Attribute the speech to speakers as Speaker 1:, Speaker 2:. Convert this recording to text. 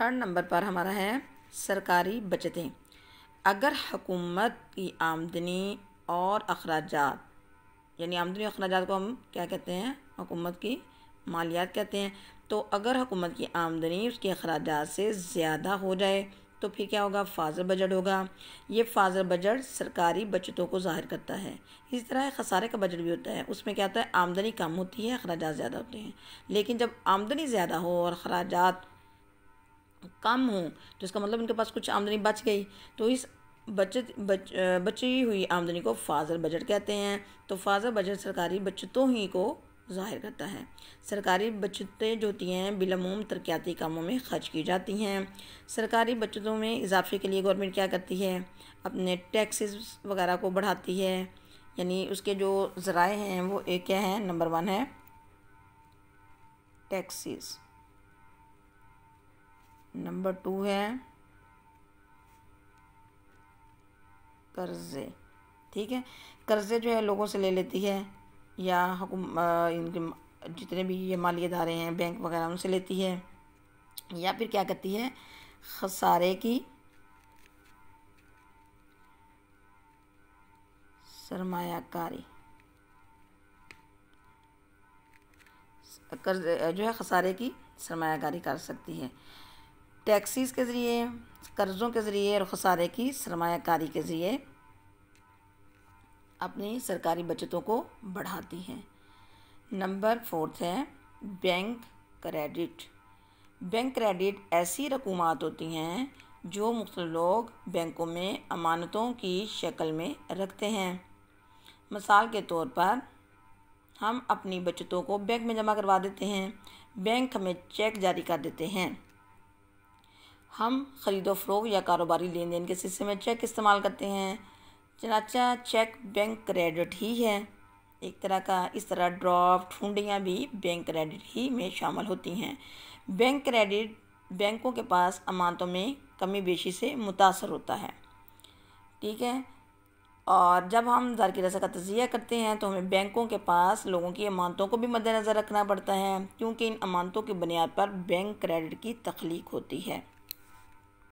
Speaker 1: third number पर हमारा है सरकारी बचतें अगर हकूमत की आमदनी और अखराज यानी आमदनी अखराज को हम क्या कहते हैं हुकूमत की मालियात कहते हैं तो अगर हुकूमत की आमदनी उसके अखराज से ज़्यादा हो जाए तो फिर क्या होगा फाजर बजट होगा ये फाजर बजट सरकारी बचतों को ज़ाहिर करता है इसी तरह खसारे का बजट भी होता है उसमें क्या होता है आमदनी कम होती है अखराज ज़्यादा होते हैं लेकिन जब आमदनी ज़्यादा हो और अखराज कम हों तो इसका मतलब उनके पास कुछ आमदनी बच गई तो इस बचत बच बची हुई आमदनी को फाजल बजट कहते हैं तो फाजल बजट सरकारी बचतों ही को जाहिर करता है सरकारी बचतें जो होती हैं बिलमूम तरक्याती कामों में खर्च की जाती हैं सरकारी बचतों में इजाफे के लिए गवर्नमेंट क्या करती है अपने टैक्सेस वगैरह को बढ़ाती है यानी उसके जो ज़राए हैं वो एक क्या है नंबर वन है टैक्सेस नंबर टू है कर्ज़े ठीक है कर्ज़े जो है लोगों से ले लेती है या हुकुम इनके जितने भी ये माली इदारे हैं बैंक वगैरह उनसे लेती है या फिर क्या करती है खसारे की सरमायाकारी कर्ज जो है खसारे की सरमायाकारी कर सकती है टैक्सीज़ के ज़रिए कर्ज़ों के ज़रिए और खसारे की सरमाकारी के ज़रिए अपनी सरकारी बचतों को बढ़ाती हैं नंबर फोर्थ है बैंक क्रेडिट बैंक क्रेडिट ऐसी रकूमत होती हैं जो मुख्त लोग बैंकों में अमानतों की शक्ल में रखते हैं मिसाल के तौर पर हम अपनी बचतों को बैंक में जमा करवा देते हैं बैंक हमें चेक जारी कर देते हैं हम ख़रीदो फरोग या कारोबारी लेन देन के सिलसिले में चेक इस्तेमाल करते हैं चनाचा चेक बैंक क्रेडिट ही है एक तरह का इस तरह ड्राफ्ट हुडियाँ भी बैंक क्रेडिट ही में शामिल होती हैं बैंक क्रेडिट बैंकों के पास अमानतों में कमी बेशी से मुतासर होता है ठीक है और जब हम जार की रसा का तजिया करते हैं तो हमें बैंकों के पास लोगों की अमानतों को भी मद्दनज़र रखना पड़ता है क्योंकि इन अमानतों की बुनियाद पर बैंक क्रेडिट की तख्लीक होती है